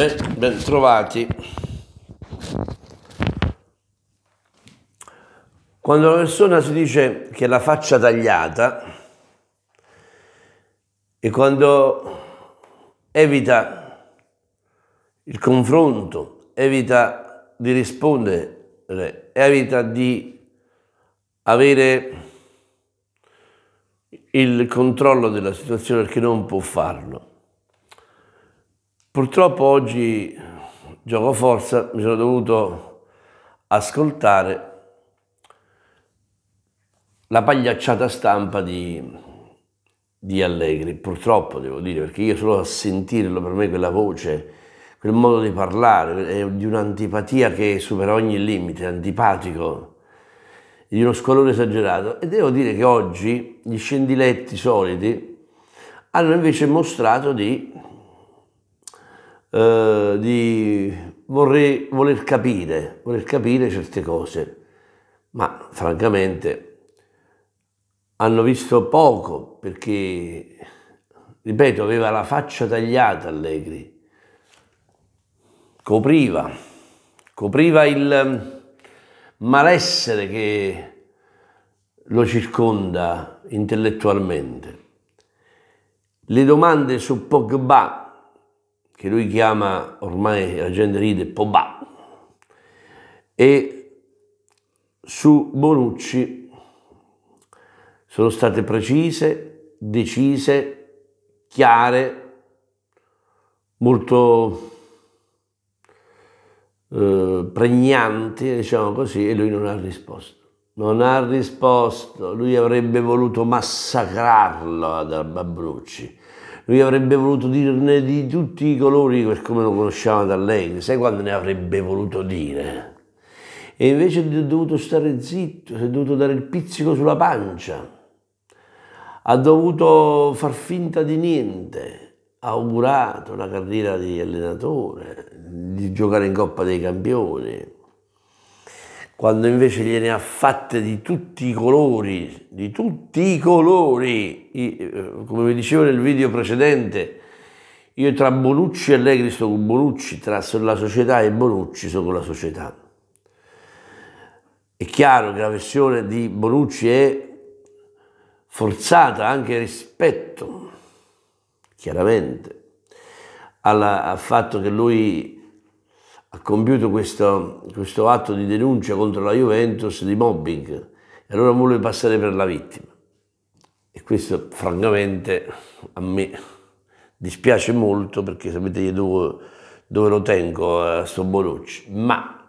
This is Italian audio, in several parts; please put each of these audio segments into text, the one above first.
Ben, ben, trovati. Quando una persona si dice che ha la faccia tagliata e quando evita il confronto, evita di rispondere, evita di avere il controllo della situazione perché non può farlo Purtroppo oggi, gioco forza, mi sono dovuto ascoltare la pagliacciata stampa di, di Allegri, purtroppo devo dire, perché io solo a sentirlo per me quella voce, quel modo di parlare, è di un'antipatia che supera ogni limite, antipatico, di uno squallore esagerato. E devo dire che oggi gli scendiletti soliti hanno invece mostrato di eh, di vorrei, voler capire, voler capire certe cose, ma francamente hanno visto poco perché, ripeto, aveva la faccia tagliata Allegri, copriva, copriva il ehm, malessere che lo circonda intellettualmente. Le domande su Pogba che lui chiama, ormai la gente ride, Pobà, e su Bonucci sono state precise, decise, chiare, molto eh, pregnanti, diciamo così, e lui non ha risposto. Non ha risposto, lui avrebbe voluto massacrarlo ad Babrucci lui avrebbe voluto dirne di tutti i colori per come lo conosciamo da lei, sai quando ne avrebbe voluto dire? E invece è dovuto stare zitto, si è dovuto dare il pizzico sulla pancia, ha dovuto far finta di niente, ha augurato una carriera di allenatore, di giocare in Coppa dei Campioni quando invece gliene ha fatte di tutti i colori, di tutti i colori, I, eh, come vi dicevo nel video precedente, io tra Bonucci e Allegri sto con Bonucci, tra la società e Bonucci sono con la società. È chiaro che la versione di Bonucci è forzata anche rispetto, chiaramente, al fatto che lui ha compiuto questo, questo atto di denuncia contro la Juventus di mobbing e allora vuole passare per la vittima. E questo francamente a me dispiace molto perché sapete io dove, dove lo tengo a eh, sto Bonucci, ma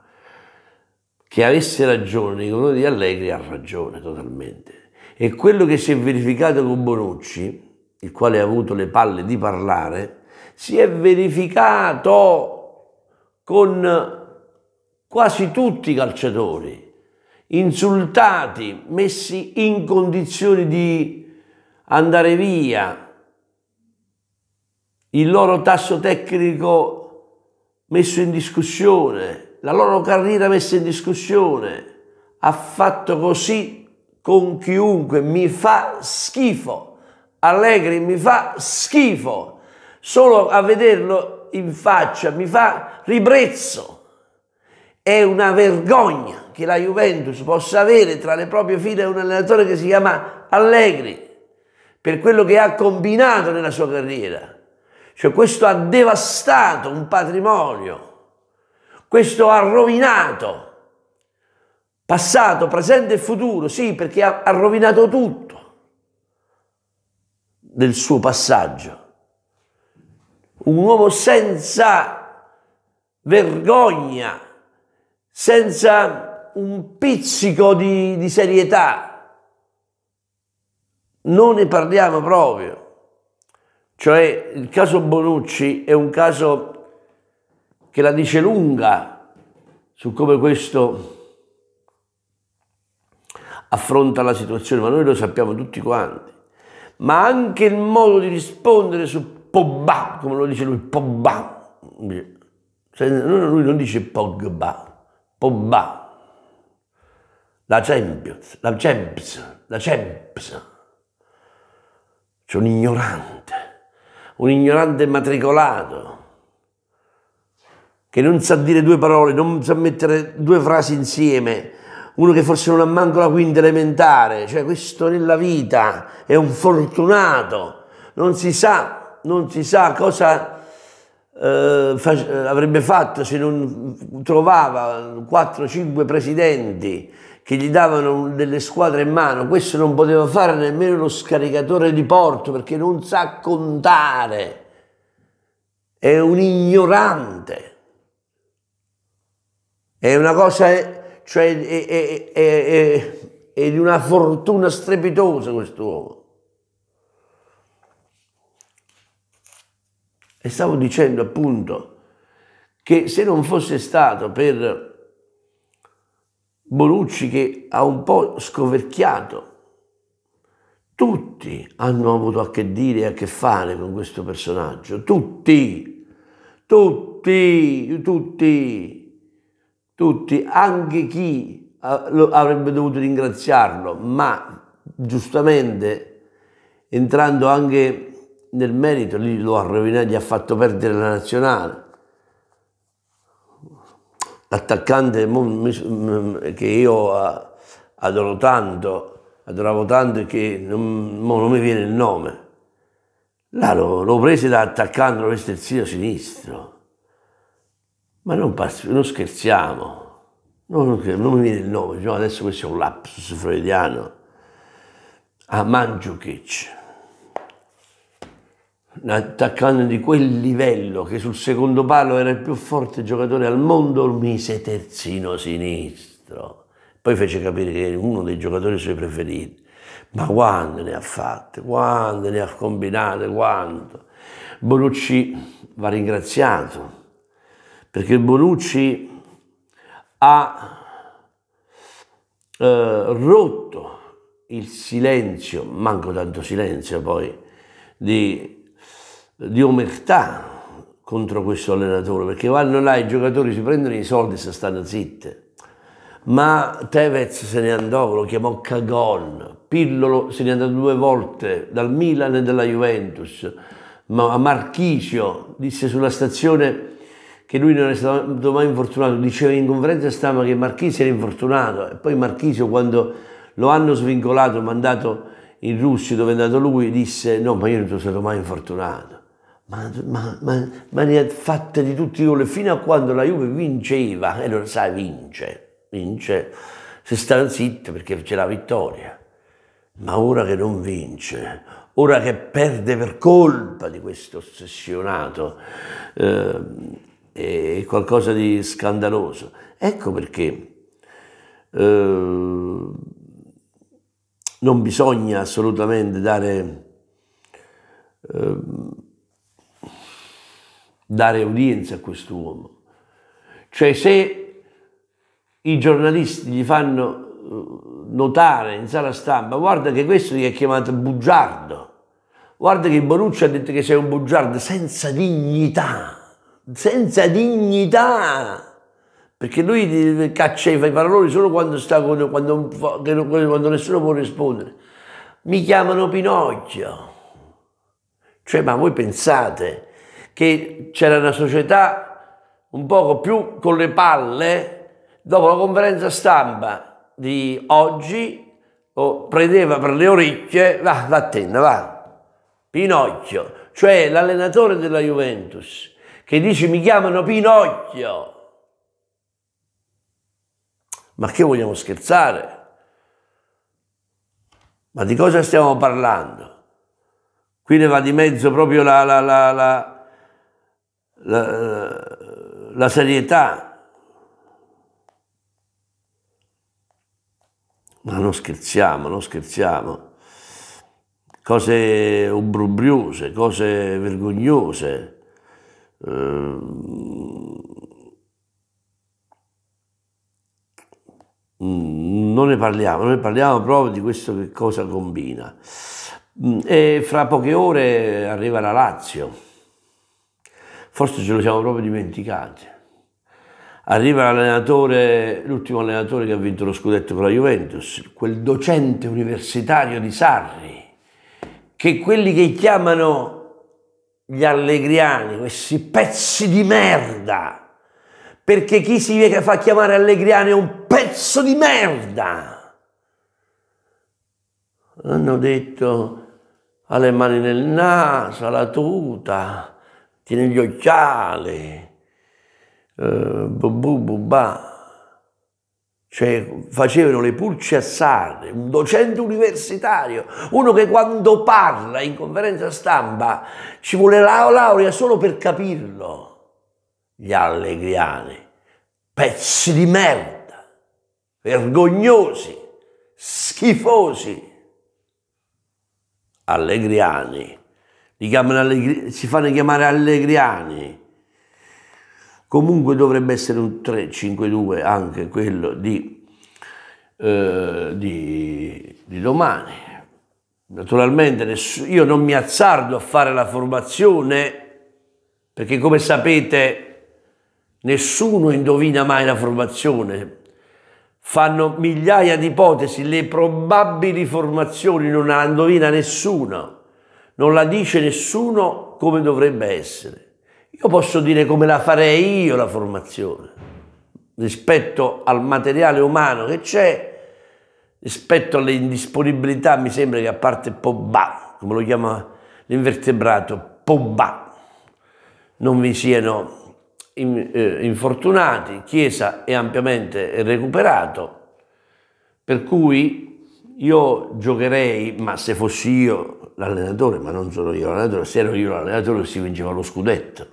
che avesse ragione nei confronti di Allegri ha ragione totalmente. E quello che si è verificato con Bonucci, il quale ha avuto le palle di parlare, si è verificato con quasi tutti i calciatori, insultati, messi in condizioni di andare via, il loro tasso tecnico messo in discussione, la loro carriera messa in discussione. Ha fatto così con chiunque, mi fa schifo. Allegri mi fa schifo. Solo a vederlo in faccia, mi fa ribrezzo. È una vergogna che la Juventus possa avere tra le proprie file un allenatore che si chiama Allegri per quello che ha combinato nella sua carriera. Cioè questo ha devastato un patrimonio, questo ha rovinato passato, presente e futuro, sì, perché ha, ha rovinato tutto del suo passaggio un uomo senza vergogna, senza un pizzico di, di serietà. Non ne parliamo proprio. Cioè il caso Bonucci è un caso che la dice lunga su come questo affronta la situazione, ma noi lo sappiamo tutti quanti. Ma anche il modo di rispondere su Pogba, come lo dice lui, Pogba. lui non dice Pogba, Pogba. La Champions, la Champions, la Champions. C'è un ignorante, un ignorante matricolato, che non sa dire due parole, non sa mettere due frasi insieme, uno che forse non ha manco la quinta elementare, cioè questo nella vita è un fortunato, non si sa non si sa cosa eh, avrebbe fatto se non trovava 4-5 presidenti che gli davano delle squadre in mano, questo non poteva fare nemmeno lo scaricatore di porto perché non sa contare, è un ignorante. È una cosa, eh, cioè, è, è, è, è di una fortuna strepitosa questo uomo. E stavo dicendo appunto che se non fosse stato per Bolucci che ha un po' scoverchiato, tutti hanno avuto a che dire e a che fare con questo personaggio, tutti, tutti, tutti, tutti, anche chi eh, avrebbe dovuto ringraziarlo, ma giustamente entrando anche nel merito lì lo ha rovinato, gli ha fatto perdere la nazionale. L'attaccante che io adoro tanto, adoravo tanto che non, non mi viene il nome. Là lo, lo prese da attaccante, lo terzino sinistro. Ma non, non scherziamo. Non, non, mi viene il nome, diciamo, adesso questo è un lapsus freudiano. A Mandzukic un attaccante di quel livello che sul secondo palo era il più forte giocatore al mondo, lo mise terzino sinistro. Poi fece capire che era uno dei giocatori suoi preferiti. Ma quando ne ha fatte, quando ne ha combinate, Quando? Bonucci va ringraziato, perché Bonucci ha eh, rotto il silenzio, manco tanto silenzio poi, di di omertà contro questo allenatore, perché vanno là i giocatori si prendono i soldi se stanno zitte. Ma Tevez se ne andò, lo chiamò Cagon, Pillolo se ne andò due volte dal Milan e dalla Juventus, ma Marchisio disse sulla stazione che lui non è stato mai infortunato, diceva in conferenza stampa che Marchisio era infortunato e poi Marchisio quando lo hanno svincolato, mandato in Russia dove è andato lui, disse no ma io non sono stato mai infortunato ma, ma, ma, ma, ne ha fatte di tutti i gol fino a quando la Juve vinceva e allora sai vince vince si sta zitto perché c'è la vittoria ma ora che non vince ora che perde per colpa di questo ossessionato eh, è qualcosa di scandaloso ecco perché eh, non bisogna assolutamente dare eh, dare udienza a quest'uomo. Cioè se i giornalisti gli fanno eh, notare in sala stampa, guarda che questo ti è chiamato bugiardo, guarda che Bonucci ha detto che sei un bugiardo senza dignità, senza dignità perché lui caccia i paroloni solo quando, sta con, quando, quando, nessuno può rispondere. Mi chiamano Pinocchio. Cioè, ma voi pensate che c'era una società un poco più con le palle, dopo la conferenza stampa di oggi, oh, prendeva per le orecchie, va, va attenta, va, Pinocchio, cioè l'allenatore della Juventus, che dice mi chiamano Pinocchio. Ma che vogliamo scherzare? Ma di cosa stiamo parlando? Qui ne va di mezzo proprio la, la, la, la la, la serietà. Ma non scherziamo, non scherziamo. Cose obbrubriose, cose vergognose. Ehm, non ne parliamo, noi parliamo proprio di questo che cosa combina. E fra poche ore arriva la Lazio forse ce lo siamo proprio dimenticati. Arriva l'allenatore, l'ultimo allenatore che ha vinto lo scudetto con la Juventus, quel docente universitario di Sarri, che quelli che chiamano gli allegriani, questi pezzi di merda, perché chi si fa chiamare allegriani è un pezzo di merda. Hanno detto alle mani nel naso, alla tuta, tiene gli occhiali, eh, bubù, bubà. Cioè, facevano le pulce assate, un docente universitario, uno che quando parla in conferenza stampa ci vuole la laurea solo per capirlo. Gli allegriani, pezzi di merda, vergognosi, schifosi. Allegriani Allegri, si fanno chiamare allegriani. Comunque dovrebbe essere un 3-5-2 anche quello di, eh, di, di domani. Naturalmente nessuno, io non mi azzardo a fare la formazione perché come sapete nessuno indovina mai la formazione. Fanno migliaia di ipotesi, le probabili formazioni non la indovina nessuno non la dice nessuno come dovrebbe essere. Io posso dire come la farei io la formazione, rispetto al materiale umano che c'è, rispetto alle indisponibilità, mi sembra che a parte Pobba, come lo chiama l'invertebrato, Pobba, non vi siano eh, infortunati, Chiesa è ampiamente recuperato, per cui io giocherei, ma se fossi io l'allenatore, ma non sono io l'allenatore, se ero io l'allenatore si vinceva lo scudetto.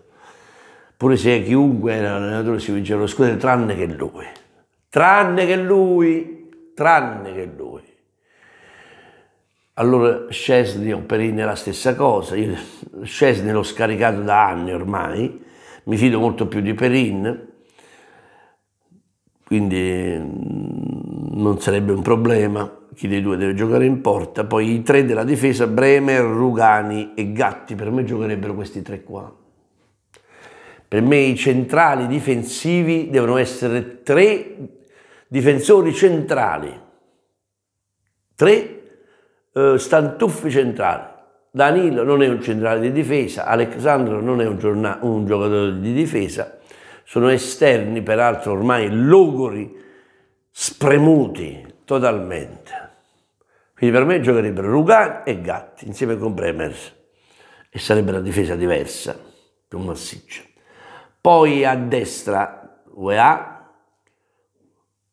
Pure se chiunque era l'allenatore si vinceva lo scudetto, tranne che lui. Tranne che lui, tranne che lui. Allora Scesni o Operini è la stessa cosa, io Scesni l'ho scaricato da anni ormai, mi fido molto più di Perin, quindi mm, non sarebbe un problema chi dei due deve giocare in porta, poi i tre della difesa, Bremer, Rugani e Gatti, per me giocherebbero questi tre qua. Per me i centrali difensivi devono essere tre difensori centrali, tre eh, stantuffi centrali. Danilo non è un centrale di difesa, Alexandro non è un, un giocatore di difesa, sono esterni peraltro ormai logori spremuti totalmente. Quindi per me giocherebbero Rugan e Gatti insieme con Bremers e sarebbe una difesa diversa, più massiccia. Poi a destra UEA,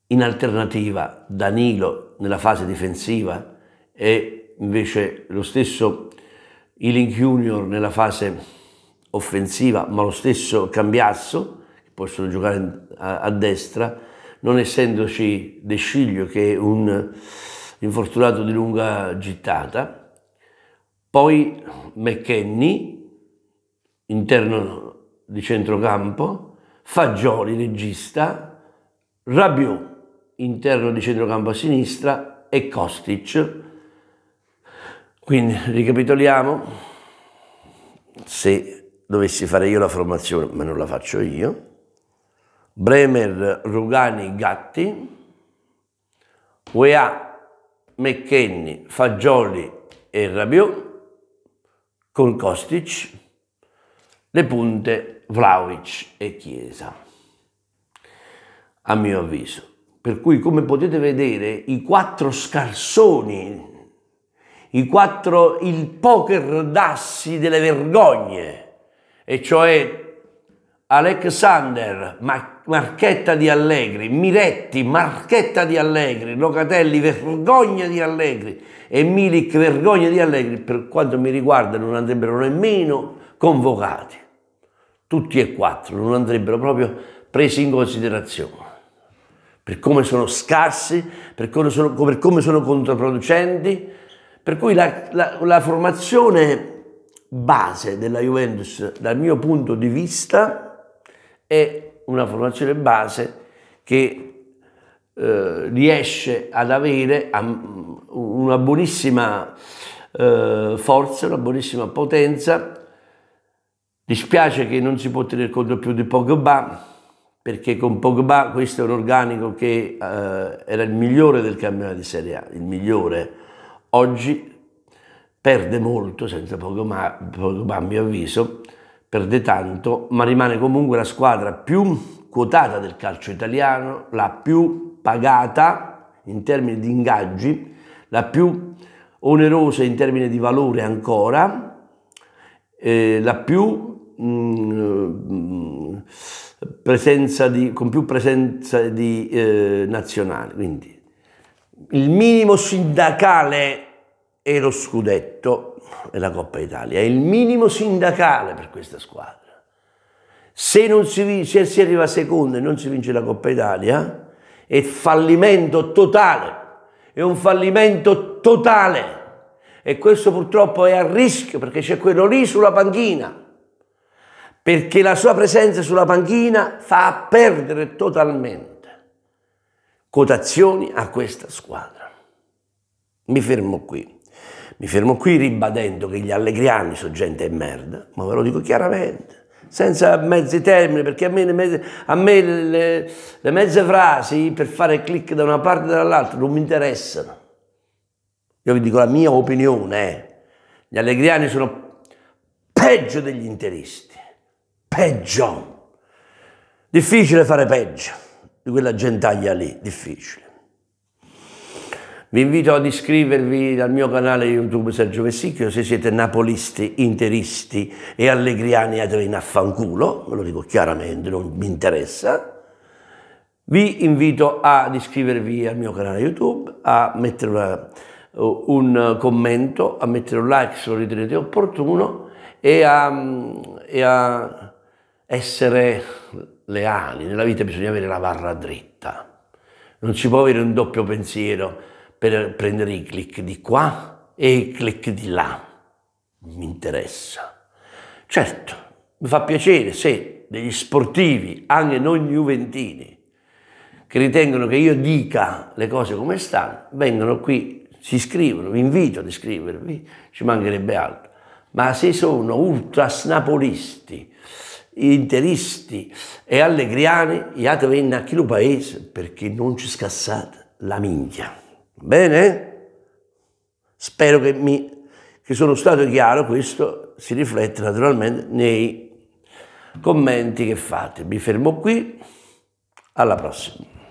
in alternativa Danilo nella fase difensiva e invece lo stesso Ealing Junior nella fase offensiva, ma lo stesso Cambiasso, che possono giocare a, a destra, non essendoci De Sciglio che è un infortunato di lunga gittata, poi McKenny, interno di centrocampo, Fagioli, regista, Rabiot, interno di centrocampo a sinistra e Kostic. Quindi ricapitoliamo, se dovessi fare io la formazione, ma non la faccio io, Bremer, Rugani, Gatti, UEA, McKenny, Fagioli e Rabiot, con Kostic, le punte Vlaovic e Chiesa, a mio avviso. Per cui, come potete vedere, i quattro scarsoni, i quattro, il poker d'assi delle vergogne, e cioè Alexander, Marchetta di Allegri, Miretti, Marchetta di Allegri, Locatelli, Vergogna di Allegri e Milik, Vergogna di Allegri, per quanto mi riguarda non andrebbero nemmeno convocati. Tutti e quattro non andrebbero proprio presi in considerazione. Per come sono scarsi, per come sono, per come sono controproducenti, per cui la, la, la formazione base della Juventus dal mio punto di vista è una formazione base che eh, riesce ad avere una buonissima eh, forza, una buonissima potenza. Dispiace che non si può tenere conto più di Pogba, perché con Pogba questo è un organico che eh, era il migliore del campionato di Serie A, il migliore. Oggi perde molto senza Pogba, Pogba a mio avviso, perde tanto, ma rimane comunque la squadra più quotata del calcio italiano, la più pagata in termini di ingaggi, la più onerosa in termini di valore ancora, eh, la più mh, mm, presenza di, con più presenza di eh, nazionali. Quindi il minimo sindacale e lo scudetto e la Coppa Italia. È il minimo sindacale per questa squadra. Se, non si, vince, se si arriva secondo e non si vince la Coppa Italia, è fallimento totale. È un fallimento totale. E questo purtroppo è a rischio perché c'è quello lì sulla panchina. Perché la sua presenza sulla panchina fa perdere totalmente quotazioni a questa squadra. Mi fermo qui. Mi fermo qui ribadendo che gli allegriani sono gente e merda, ma ve lo dico chiaramente senza mezzi termini, perché a me, le mezze, a me le, le mezze, frasi per fare click da una parte e dall'altra non mi interessano. Io vi dico la mia opinione, eh. gli allegriani sono peggio degli interisti, peggio. Difficile fare peggio di quella gentaglia lì, difficile. Vi invito ad iscrivervi al mio canale YouTube Sergio Vessicchio se siete napolisti, interisti e allegriani andate in affanculo, ve lo dico chiaramente, non mi interessa. Vi invito ad iscrivervi al mio canale YouTube, a mettere una, un commento, a mettere un like se lo ritenete opportuno e a, e a essere leali. Nella vita bisogna avere la barra dritta, non si può avere un doppio pensiero per prendere i click di qua e i click di là. Mi interessa. Certo, mi fa piacere se degli sportivi, anche non juventini, che ritengono che io dica le cose come stanno, vengono qui, si iscrivono, vi invito ad iscrivervi, ci mancherebbe altro. Ma se sono ultras napolisti, interisti e allegriani, iate venna a chi lo paese perché non ci scassate la minchia. Bene? Spero che, mi, che sono stato chiaro, questo si riflette naturalmente nei commenti che fate. Mi fermo qui, alla prossima.